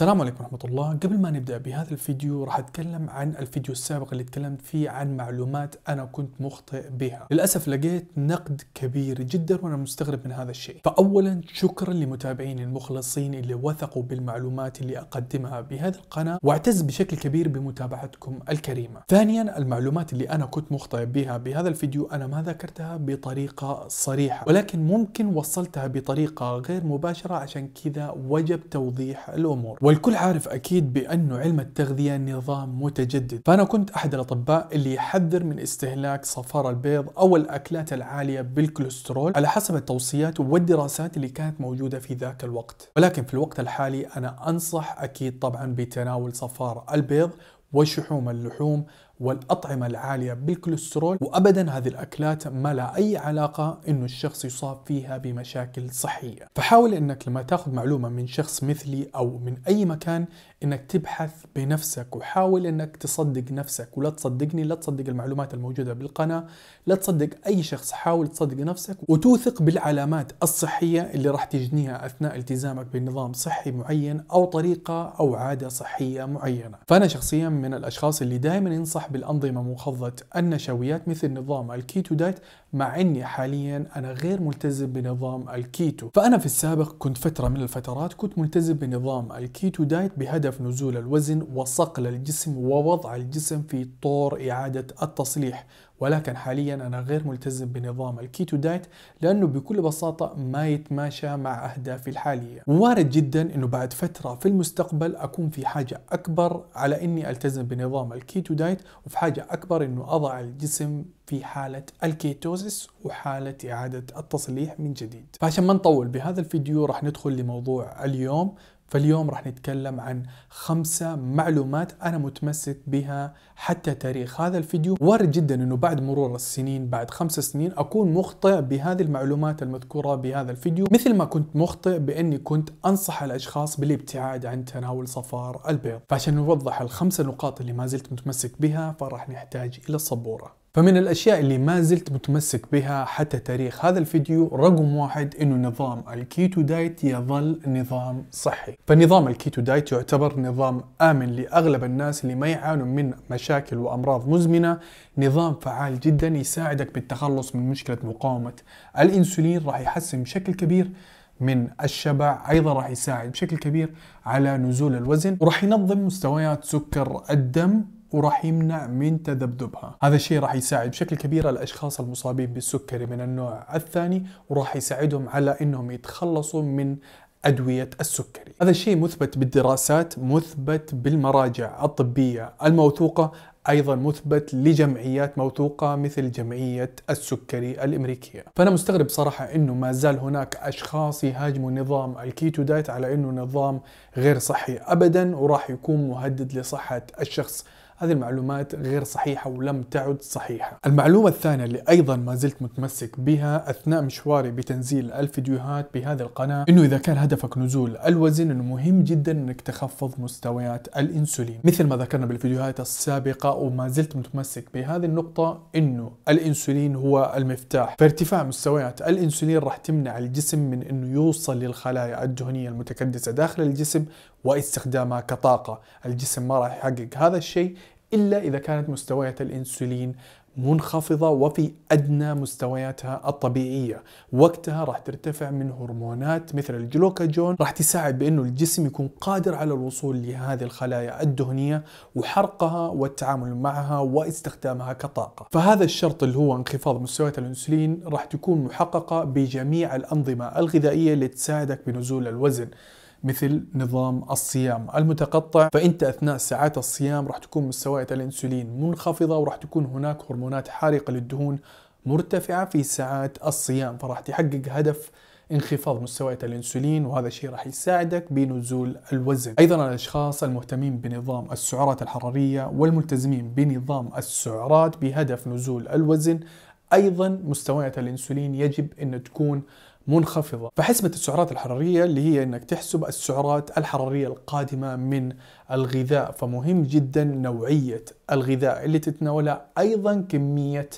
السلام عليكم ورحمة الله قبل ما نبدأ بهذا الفيديو راح أتكلم عن الفيديو السابق اللي تكلمت فيه عن معلومات أنا كنت مخطئ بها للأسف لقيت نقد كبير جدا وأنا مستغرب من هذا الشيء فأولا شكرا لمتابعيني المخلصين اللي وثقوا بالمعلومات اللي أقدمها بهذه القناة واعتز بشكل كبير بمتابعتكم الكريمة ثانيا المعلومات اللي أنا كنت مخطئ بها بهذا الفيديو أنا ما ذكرتها بطريقة صريحة ولكن ممكن وصلتها بطريقة غير مباشرة عشان كذا وجب توضيح الأمور والكل عارف أكيد بأنه علم التغذية نظام متجدد فأنا كنت أحد الأطباء اللي يحذر من استهلاك صفار البيض أو الأكلات العالية بالكوليسترول على حسب التوصيات والدراسات اللي كانت موجودة في ذاك الوقت ولكن في الوقت الحالي أنا أنصح أكيد طبعا بتناول صفار البيض وشحوم اللحوم والأطعمة العالية بالكوليسترول وأبدا هذه الأكلات ما لها أي علاقة أنه الشخص يصاب فيها بمشاكل صحية فحاول أنك لما تاخذ معلومة من شخص مثلي أو من أي مكان أنك تبحث بنفسك وحاول أنك تصدق نفسك ولا تصدقني لا تصدق المعلومات الموجودة بالقناة لا تصدق أي شخص حاول تصدق نفسك وتوثق بالعلامات الصحية اللي راح تجنيها أثناء التزامك بنظام صحي معين أو طريقة أو عادة صحية معينة فأنا شخصيا من الأشخاص اللي دائما ينصح بالأنظمة مخضة النشويات مثل نظام الكيتو دايت مع أني حاليا أنا غير ملتزم بنظام الكيتو فأنا في السابق كنت فترة من الفترات كنت ملتزم بنظام الكيتو دايت بهدف نزول الوزن وصقل الجسم ووضع الجسم في طور إعادة التصليح ولكن حاليا أنا غير ملتزم بنظام الكيتو دايت لأنه بكل بساطة ما يتماشى مع أهدافي الحالية وارد جدا أنه بعد فترة في المستقبل أكون في حاجة أكبر على أني ألتزم بنظام الكيتو دايت وفي حاجة أكبر أنه أضع الجسم في حالة الكيتوزيس وحالة إعادة التصليح من جديد فعشان ما نطول بهذا الفيديو راح ندخل لموضوع اليوم فاليوم راح نتكلم عن خمسة معلومات أنا متمسك بها حتى تاريخ هذا الفيديو وارد جدا أنه بعد مرور السنين بعد خمس سنين أكون مخطئ بهذه المعلومات المذكورة بهذا الفيديو مثل ما كنت مخطئ بأني كنت أنصح الأشخاص بالابتعاد عن تناول صفار البيض فعشان نوضح الخمسة نقاط اللي ما زلت متمسك بها فراح نحتاج إلى السبورة فمن الأشياء اللي ما زلت متمسك بها حتى تاريخ هذا الفيديو رقم واحد إنه نظام الكيتو دايت يظل نظام صحي فنظام الكيتو دايت يعتبر نظام آمن لأغلب الناس اللي ما يعانون من مشاكل وأمراض مزمنة نظام فعال جدا يساعدك بالتخلص من مشكلة مقاومة الإنسولين راح يحسن بشكل كبير من الشبع ايضا راح يساعد بشكل كبير على نزول الوزن وراح ينظم مستويات سكر الدم ورحمنا من تذبذبها هذا الشيء راح يساعد بشكل كبير الأشخاص المصابين بالسكري من النوع الثاني وراح يساعدهم على أنهم يتخلصوا من أدوية السكري هذا الشيء مثبت بالدراسات مثبت بالمراجع الطبية الموثوقة ايضا مثبت لجمعيات موثوقه مثل جمعيه السكري الامريكيه، فانا مستغرب صراحه انه ما زال هناك اشخاص يهاجموا نظام الكيتو دايت على انه نظام غير صحي ابدا وراح يكون مهدد لصحه الشخص هذه المعلومات غير صحيحة ولم تعد صحيحة المعلومة الثانية اللي أيضا ما زلت متمسك بها أثناء مشواري بتنزيل الفيديوهات بهذه القناة أنه إذا كان هدفك نزول الوزن أنه مهم جدا أنك تخفض مستويات الإنسولين مثل ما ذكرنا بالفيديوهات السابقة وما زلت متمسك بهذه النقطة أنه الإنسولين هو المفتاح فارتفاع مستويات الإنسولين راح تمنع الجسم من أنه يوصل للخلايا الدهنية المتكدسة داخل الجسم واستخدامها كطاقة الجسم ما راح يحقق هذا الشيء إلا إذا كانت مستويات الإنسولين منخفضة وفي أدنى مستوياتها الطبيعية وقتها راح ترتفع من هرمونات مثل الجلوكاجون راح تساعد بأنه الجسم يكون قادر على الوصول لهذه الخلايا الدهنية وحرقها والتعامل معها واستخدامها كطاقة فهذا الشرط اللي هو انخفاض مستويات الأنسولين راح تكون محققة بجميع الأنظمة الغذائية اللي تساعدك بنزول الوزن مثل نظام الصيام المتقطع فانت اثناء ساعات الصيام راح تكون مستويات الانسولين منخفضه وراح تكون هناك هرمونات حارقه للدهون مرتفعه في ساعات الصيام فراح تحقق هدف انخفاض مستويات الانسولين وهذا الشيء راح يساعدك بنزول الوزن ايضا الاشخاص المهتمين بنظام السعرات الحراريه والملتزمين بنظام السعرات بهدف نزول الوزن ايضا مستويات الانسولين يجب ان تكون منخفضة فحسبة السعرات الحرارية اللي هي أنك تحسب السعرات الحرارية القادمة من الغذاء فمهم جدا نوعية الغذاء اللي تتناولها أيضا كمية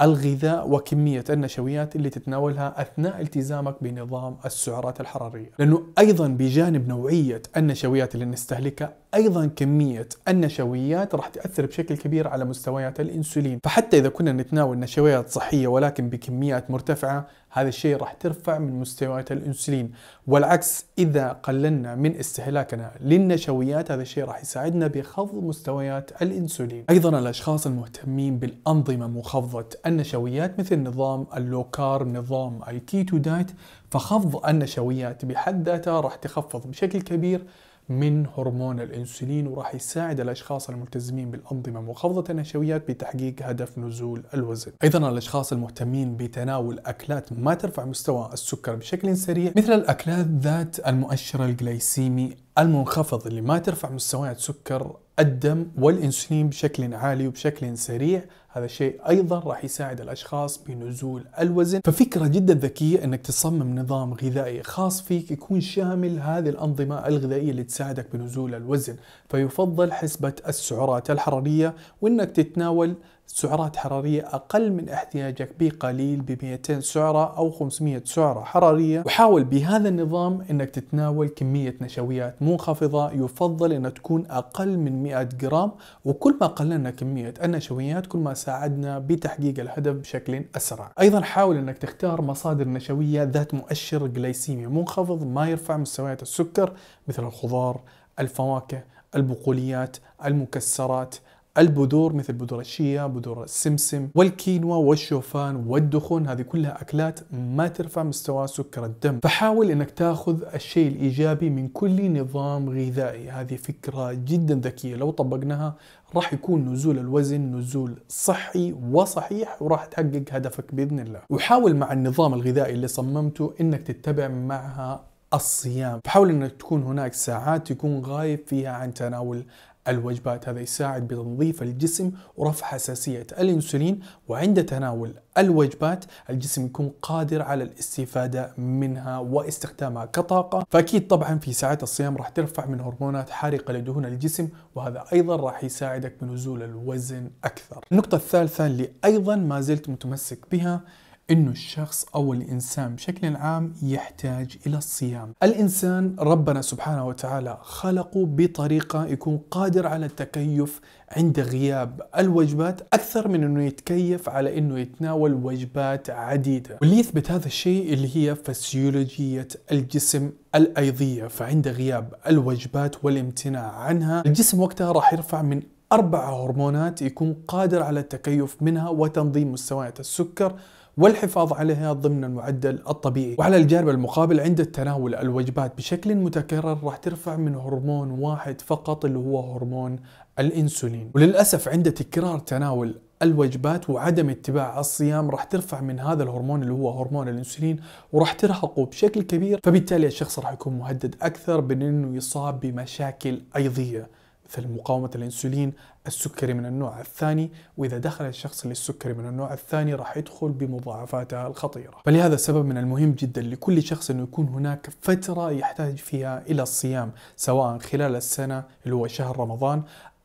الغذاء وكمية النشويات اللي تتناولها أثناء التزامك بنظام السعرات الحرارية لأنه أيضا بجانب نوعية النشويات اللي نستهلكها أيضا كمية النشويات راح تأثر بشكل كبير على مستويات الإنسولين فحتى إذا كنا نتناول نشويات صحية ولكن بكميات مرتفعة هذا الشيء راح ترفع من مستويات الانسولين والعكس اذا قللنا من استهلاكنا للنشويات هذا الشيء راح يساعدنا بخفض مستويات الانسولين ايضا الاشخاص المهتمين بالانظمه مخفضه النشويات مثل نظام اللو كارب نظام الكيتو دايت فخفض النشويات بحد ذاتها راح تخفض بشكل كبير من هرمون الانسولين وراح يساعد الاشخاص الملتزمين بالانظمه منخفضه النشويات بتحقيق هدف نزول الوزن. ايضا الاشخاص المهتمين بتناول اكلات ما ترفع مستوى السكر بشكل سريع مثل الاكلات ذات المؤشر الجليسيمي المنخفض اللي ما ترفع مستويات سكر الدم والانسولين بشكل عالي وبشكل سريع هذا الشيء ايضا راح يساعد الاشخاص بنزول الوزن ففكره جدا ذكيه انك تصمم نظام غذائي خاص فيك يكون شامل هذه الانظمه الغذائيه اللي تساعدك بنزول الوزن فيفضل حسبه السعرات الحراريه وانك تتناول سعرات حرارية أقل من احتياجك بقليل ب 200 سعرة أو 500 سعرة حرارية وحاول بهذا النظام أنك تتناول كمية نشويات منخفضة يفضل أن تكون أقل من 100 جرام وكل ما قللنا كمية النشويات كل ما ساعدنا بتحقيق الهدف بشكل أسرع أيضا حاول أنك تختار مصادر نشوية ذات مؤشر جليسيمي منخفض ما يرفع مستويات السكر مثل الخضار الفواكه البقوليات المكسرات البذور مثل بذور الشيا بذور السمسم والكينوا والشوفان والدخون هذه كلها أكلات ما ترفع مستوى سكر الدم فحاول أنك تأخذ الشيء الإيجابي من كل نظام غذائي هذه فكرة جدا ذكية لو طبقناها راح يكون نزول الوزن نزول صحي وصحيح وراح تحقق هدفك بإذن الله وحاول مع النظام الغذائي اللي صممته أنك تتبع معها الصيام فحاول انك تكون هناك ساعات تكون غايب فيها عن تناول الوجبات هذا يساعد بتنظيف الجسم ورفع حساسية الأنسولين وعند تناول الوجبات الجسم يكون قادر على الاستفادة منها واستخدامها كطاقة فأكيد طبعا في ساعات الصيام راح ترفع من هرمونات حارقة لدهون الجسم وهذا أيضا راح يساعدك بنزول الوزن أكثر النقطة الثالثة اللي أيضا ما زلت متمسك بها انه الشخص او الانسان بشكل عام يحتاج الى الصيام. الانسان ربنا سبحانه وتعالى خلقه بطريقه يكون قادر على التكيف عند غياب الوجبات اكثر من انه يتكيف على انه يتناول وجبات عديده، واللي يثبت هذا الشيء اللي هي فسيولوجيه الجسم الايضيه، فعند غياب الوجبات والامتناع عنها، الجسم وقتها راح يرفع من أربع هرمونات يكون قادر على التكيف منها وتنظيم مستويات السكر والحفاظ عليها ضمن المعدل الطبيعي وعلى الجانب المقابل عند التناول الوجبات بشكل متكرر راح ترفع من هرمون واحد فقط اللي هو هرمون الانسولين وللاسف عند تكرار تناول الوجبات وعدم اتباع الصيام راح ترفع من هذا الهرمون اللي هو هرمون الانسولين وراح ترهقه بشكل كبير فبالتالي الشخص راح يكون مهدد اكثر بانه يصاب بمشاكل ايضيه مثل مقاومه الانسولين السكري من النوع الثاني وإذا دخل الشخص للسكري من النوع الثاني راح يدخل بمضاعفاتها الخطيرة فلهذا السبب من المهم جدا لكل شخص أنه يكون هناك فترة يحتاج فيها إلى الصيام سواء خلال السنة اللي هو شهر رمضان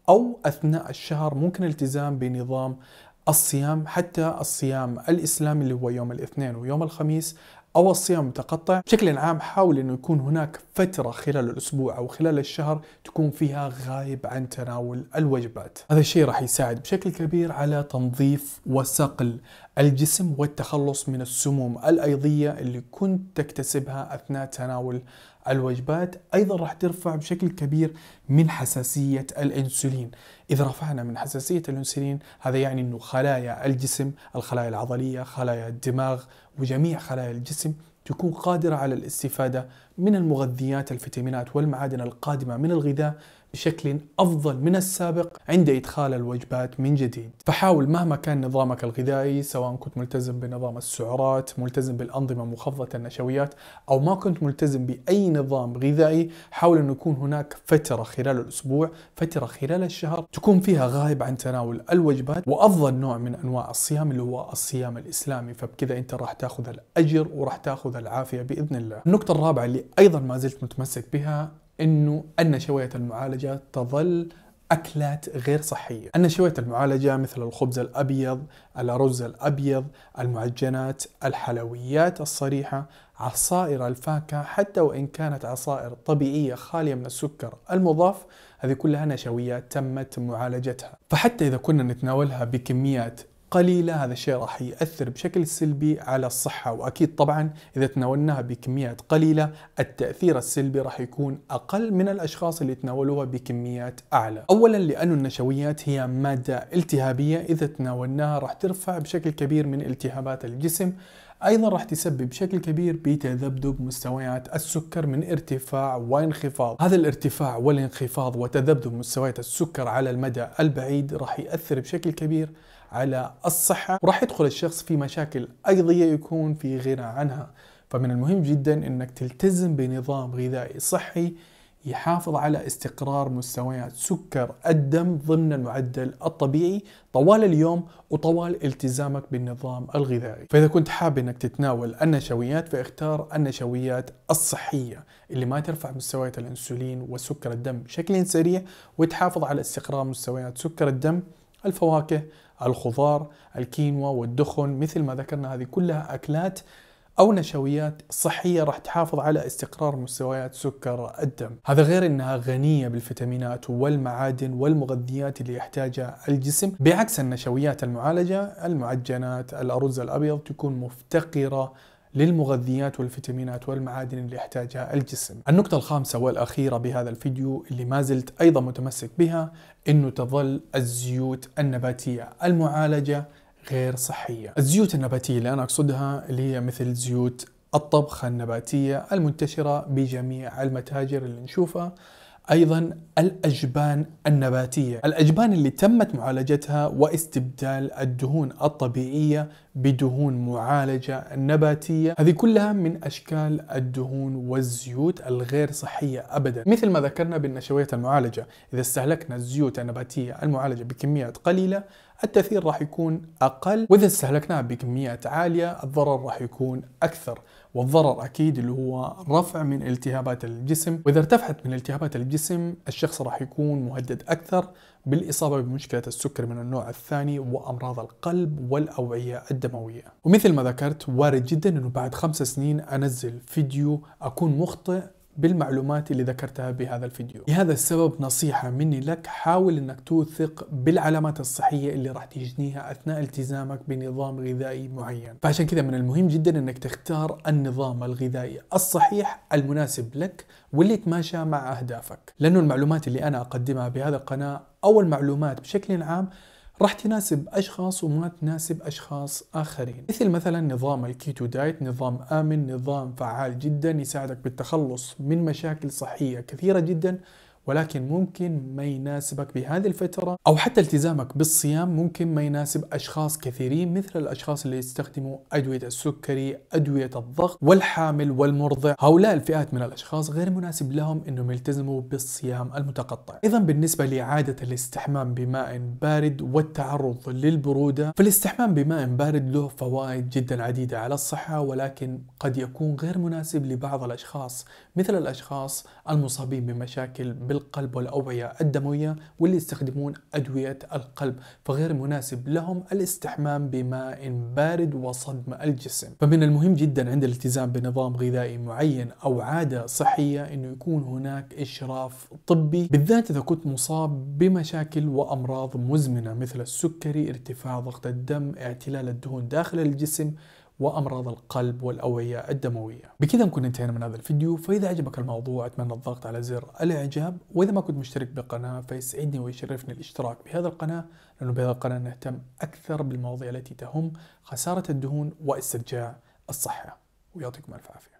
أو أثناء الشهر ممكن التزام بنظام الصيام حتى الصيام الإسلامي اللي هو يوم الاثنين ويوم الخميس او الصيام المتقطع بشكل عام حاول انه يكون هناك فتره خلال الاسبوع او خلال الشهر تكون فيها غايب عن تناول الوجبات هذا الشيء راح يساعد بشكل كبير على تنظيف وصقل الجسم والتخلص من السموم الايضيه اللي كنت تكتسبها اثناء تناول الوجبات ايضا راح ترفع بشكل كبير من حساسيه الانسولين اذا رفعنا من حساسيه الانسولين هذا يعني انه خلايا الجسم الخلايا العضليه خلايا الدماغ وجميع خلايا الجسم تكون قادرة على الاستفادة من المغذيات الفيتامينات والمعادن القادمة من الغذاء بشكل أفضل من السابق عند إدخال الوجبات من جديد فحاول مهما كان نظامك الغذائي سواء كنت ملتزم بنظام السعرات ملتزم بالأنظمة مخفضة النشويات أو ما كنت ملتزم بأي نظام غذائي حاول أن يكون هناك فترة خلال الأسبوع فترة خلال الشهر تكون فيها غايب عن تناول الوجبات وأفضل نوع من أنواع الصيام اللي هو الصيام الإسلامي فبكذا أنت راح تاخذ الأجر وراح تاخذ العافية بإذن الله النقطة الرابعة اللي أيضا ما زلت متمسك بها انه النشويات المعالجه تظل اكلات غير صحيه. النشويات المعالجه مثل الخبز الابيض، الارز الابيض، المعجنات، الحلويات الصريحه، عصائر الفاكهه حتى وان كانت عصائر طبيعيه خاليه من السكر المضاف، هذه كلها نشويات تمت معالجتها. فحتى اذا كنا نتناولها بكميات قليلة هذا الشيء راح يأثر بشكل سلبي على الصحة وأكيد طبعا إذا تناولناها بكميات قليلة التأثير السلبي راح يكون أقل من الأشخاص اللي تناولوها بكميات أعلى أولا لأن النشويات هي مادة التهابية إذا تناولناها راح ترفع بشكل كبير من التهابات الجسم ايضا راح تسبب بشكل كبير بتذبذب مستويات السكر من ارتفاع وانخفاض هذا الارتفاع والانخفاض وتذبذب مستويات السكر على المدى البعيد راح ياثر بشكل كبير على الصحة وراح يدخل الشخص في مشاكل أيضية يكون في غنى عنها فمن المهم جدا أنك تلتزم بنظام غذائي صحي يحافظ على استقرار مستويات سكر الدم ضمن المعدل الطبيعي طوال اليوم وطوال التزامك بالنظام الغذائي فإذا كنت حاب أنك تتناول النشويات فاختار النشويات الصحية اللي ما ترفع مستويات الأنسولين وسكر الدم بشكل سريع وتحافظ على استقرار مستويات سكر الدم الفواكه الخضار الكينوا والدخن مثل ما ذكرنا هذه كلها أكلات أو نشويات صحية راح تحافظ على استقرار مستويات سكر الدم هذا غير أنها غنية بالفيتامينات والمعادن والمغذيات اللي يحتاجها الجسم بعكس النشويات المعالجة المعجنات الأرز الأبيض تكون مفتقرة للمغذيات والفيتامينات والمعادن اللي يحتاجها الجسم. النقطة الخامسة والأخيرة بهذا الفيديو اللي ما زلت أيضا متمسك بها أنه تظل الزيوت النباتية المعالجة غير صحية. الزيوت النباتية اللي أنا أقصدها اللي هي مثل زيوت الطبخة النباتية المنتشرة بجميع المتاجر اللي نشوفها ايضا الاجبان النباتيه، الاجبان اللي تمت معالجتها واستبدال الدهون الطبيعيه بدهون معالجه نباتيه، هذه كلها من اشكال الدهون والزيوت الغير صحيه ابدا، مثل ما ذكرنا بالنشويات المعالجه، اذا استهلكنا الزيوت النباتيه المعالجه بكميات قليله التأثير راح يكون أقل وإذا استهلكناها بكميات عالية الضرر راح يكون أكثر والضرر اكيد اللي هو رفع من التهابات الجسم واذا ارتفعت من التهابات الجسم الشخص راح يكون مهدد اكثر بالاصابه بمشكله السكر من النوع الثاني وامراض القلب والاوعيه الدمويه ومثل ما ذكرت وارد جدا انه بعد خمس سنين انزل فيديو اكون مخطئ بالمعلومات اللي ذكرتها بهذا الفيديو لهذا السبب نصيحة مني لك حاول انك توثق بالعلامات الصحية اللي راح تجنيها اثناء التزامك بنظام غذائي معين فعشان كذا من المهم جدا انك تختار النظام الغذائي الصحيح المناسب لك واللي يتماشى مع اهدافك لانه المعلومات اللي انا اقدمها بهذا القناة او المعلومات بشكل عام راح تناسب أشخاص وما تناسب أشخاص آخرين مثل مثلا نظام الكيتو دايت نظام آمن نظام فعال جدا يساعدك بالتخلص من مشاكل صحية كثيرة جدا ولكن ممكن ما يناسبك بهذه الفترة أو حتى التزامك بالصيام ممكن ما يناسب أشخاص كثيرين مثل الأشخاص اللي يستخدموا أدوية السكري أدوية الضغط والحامل والمرضع هؤلاء الفئات من الأشخاص غير مناسب لهم أنهم يلتزموا بالصيام المتقطع إذا بالنسبة لعادة الاستحمام بماء بارد والتعرض للبرودة فالاستحمام بماء بارد له فوائد جدا عديدة على الصحة ولكن قد يكون غير مناسب لبعض الأشخاص مثل الأشخاص المصابين بمشاكل بالقلب والأوعية الدموية واللي يستخدمون أدوية القلب فغير مناسب لهم الاستحمام بماء بارد وصدم الجسم فمن المهم جدا عند الالتزام بنظام غذائي معين أو عادة صحية أنه يكون هناك إشراف طبي بالذات إذا كنت مصاب بمشاكل وأمراض مزمنة مثل السكري ارتفاع ضغط الدم اعتلال الدهون داخل الجسم وامراض القلب والاوعيه الدمويه. بكذا نكون انتهينا من هذا الفيديو، فاذا عجبك الموضوع اتمنى الضغط على زر الاعجاب، واذا ما كنت مشترك بالقناه فيسعدني ويشرفني الاشتراك بهذا القناه، لانه بهذا القناه نهتم اكثر بالمواضيع التي تهم خساره الدهون واسترجاع الصحه. ويعطيكم الف عافيه.